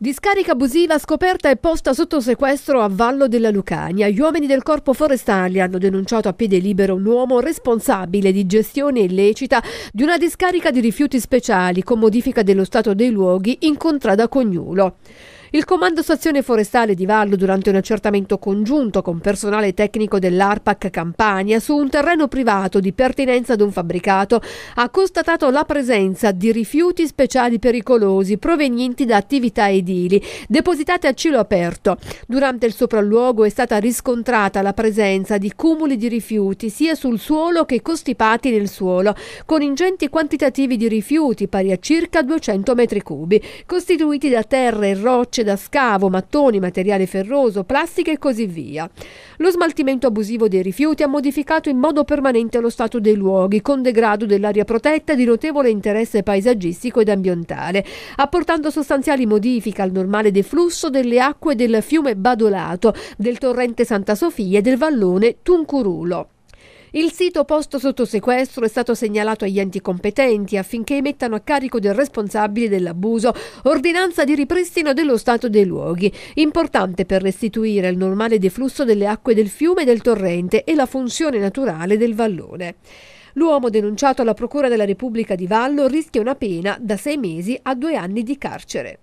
Discarica abusiva scoperta e posta sotto sequestro a Vallo della Lucania. Gli uomini del corpo forestale hanno denunciato a piede libero un uomo responsabile di gestione illecita di una discarica di rifiuti speciali con modifica dello stato dei luoghi in contrada Cognulo. Il Comando Stazione Forestale di Vallo, durante un accertamento congiunto con personale tecnico dell'ARPAC Campania su un terreno privato di pertinenza ad un fabbricato, ha constatato la presenza di rifiuti speciali pericolosi provenienti da attività edili, depositate a cielo aperto. Durante il sopralluogo è stata riscontrata la presenza di cumuli di rifiuti sia sul suolo che costipati nel suolo, con ingenti quantitativi di rifiuti pari a circa 200 metri cubi, costituiti da terre e rocce rocce da scavo, mattoni, materiale ferroso, plastica e così via. Lo smaltimento abusivo dei rifiuti ha modificato in modo permanente lo stato dei luoghi, con degrado dell'aria protetta di notevole interesse paesaggistico ed ambientale, apportando sostanziali modifiche al normale deflusso delle acque del fiume Badolato, del torrente Santa Sofia e del vallone Tuncurulo. Il sito posto sotto sequestro è stato segnalato agli enti competenti affinché emettano a carico del responsabile dell'abuso ordinanza di ripristino dello stato dei luoghi, importante per restituire il normale deflusso delle acque del fiume e del torrente e la funzione naturale del vallone. L'uomo denunciato alla Procura della Repubblica di Vallo rischia una pena da sei mesi a due anni di carcere.